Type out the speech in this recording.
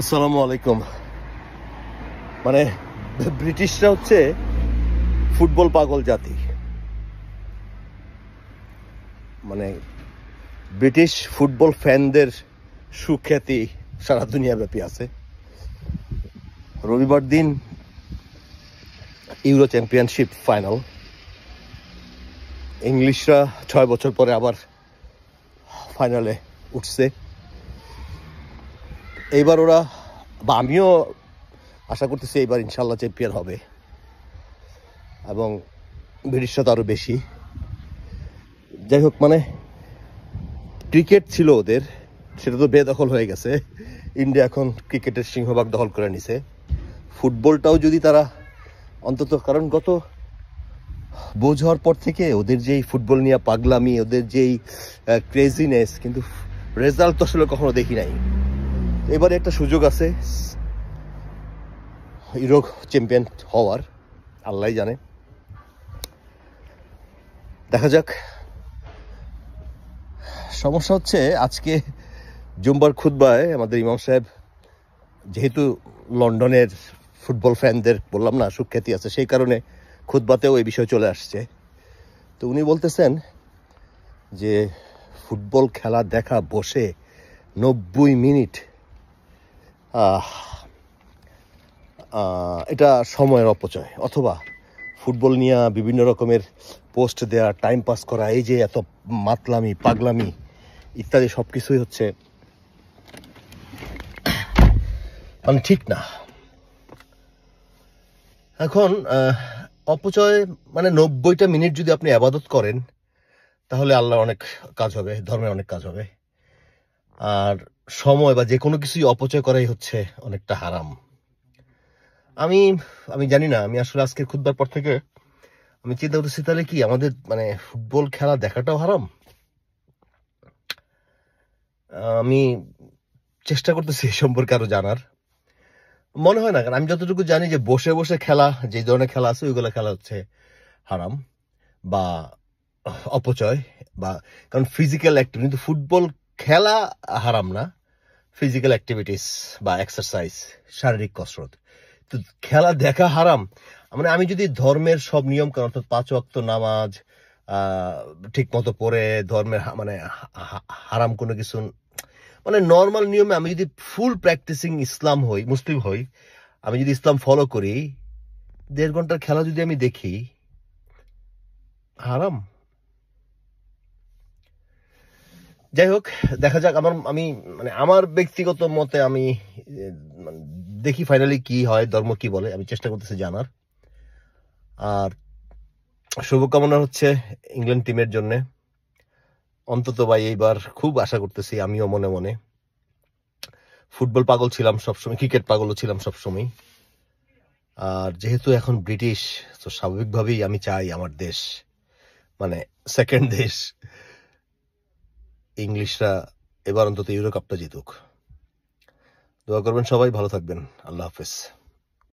আসসালামু আলাইকুম মানে ব্রিটিশরা হচ্ছে ফুটবল পাগল জাতি মানে ব্রিটিশ ফুটবল ফ্যানদের সুখ্যাতি সারা দুনিয়াব্যাপী আছে রবিবার দিন ইউরো চ্যাম্পিয়নশিপ ফাইনাল ইংলিশরা ছয় বছর পরে আবার ফাইনালে উঠছে এইবার ওরা বা আমিও আশা করতেছি এইবার ইনশাল্লাহ চ্যাম্পিয়ন হবে এবং ব্রিটিশরা তো আরও বেশি যাই হোক মানে ক্রিকেট ছিল ওদের সেটা তো বেদখল হয়ে গেছে ইন্ডিয়া এখন ক্রিকেটের সিংহভাগ দখল করে নিছে ফুটবলটাও যদি তারা অন্তত কারণ গত বোঝ হওয়ার পর থেকে ওদের যেই ফুটবল নিয়ে পাগলামি ওদের যেই ক্রেজিনেস কিন্তু রেজাল্ট তো আসলে কখনো দেখি নাই এবারে একটা সুযোগ আছে ইউরোপ চ্যাম্পিয়ন হওয়ার আল্লাহ জানে দেখা যাক সমস্যা হচ্ছে আজকে জুম্বার খুদ্বায় আমাদের ইমাম সাহেব যেহেতু লন্ডনের ফুটবল ফ্যানদের বললাম না সুখ্যাতি আছে সেই কারণে খুদ্বাতেও এই বিষয় চলে আসছে তো উনি বলতেছেন যে ফুটবল খেলা দেখা বসে নব্বই মিনিট এটা সময়ের অপচয় অথবা ফুটবল নিয়ে বিভিন্ন রকমের পোস্ট দেওয়া টাইম পাস করা এই যে এত মাতলামি পাগলামি ইত্যাদি সব কিছুই হচ্ছে মানে ঠিক না এখন অপচয় মানে নব্বইটা মিনিট যদি আপনি আবাদত করেন তাহলে আল্লাহ অনেক কাজ হবে ধর্মের অনেক কাজ হবে আর সময় বা যে কোনো কিছুই অপচয় করাই হচ্ছে অনেকটা হারাম আমি আমি জানি না আমি আসলে আজকের খুদবার পর থেকে আমি চিন্তা করতেছি তাহলে কি আমাদের মানে ফুটবল খেলা দেখাটাও হারাম আমি চেষ্টা করতেছি এ সম্পর্কে আরও জানার মনে হয় না কারণ আমি যতটুকু জানি যে বসে বসে খেলা যে ধরনের খেলা আছে ওইগুলো খেলা হচ্ছে হারাম বা অপচয় বা কারণ ফিজিক্যাল অ্যাক্টিভ কিন্তু ফুটবল খেলা হারাম না ফিজিক্যাল অ্যাক্টিভিটিস বা এক্সারসাইজ শারীরিক কসরত তো খেলা দেখা হারাম মানে আমি যদি ধর্মের সব নিয়ম কারণ অর্থাৎ পাঁচ অক্ত নামাজ ঠিক মতো পড়ে ধর্মের মানে হারাম কোনো কিছু মানে নর্মাল নিয়মে আমি যদি ফুল প্র্যাকটিসিং ইসলাম হই মুসলিম হই আমি যদি ইসলাম ফলো করি দেড় ঘন্টার খেলা যদি আমি দেখি হারাম যাই হোক দেখা যাক আমার আমি মানে আমার ব্যক্তিগত মতে আমি মানে দেখি ফাইনালি কি হয় ধর্ম কি বলে আমি চেষ্টা করতেছি জানার আর শুভকামনা হচ্ছে ইংল্যান্ড টিমের জন্যে অন্তত ভাই এইবার খুব আশা করতেছি আমিও মনে মনে ফুটবল পাগল ছিলাম সবসময় ক্রিকেট পাগলও ছিলাম সবসময় আর যেহেতু এখন ব্রিটিশ তো স্বাভাবিকভাবেই আমি চাই আমার দেশ মানে সেকেন্ড দেশ ইংলিশরা এবার অন্তত ইউরোকাপটা জিতুক দোয়া করবেন সবাই ভালো থাকবেন আল্লাহ হাফিজ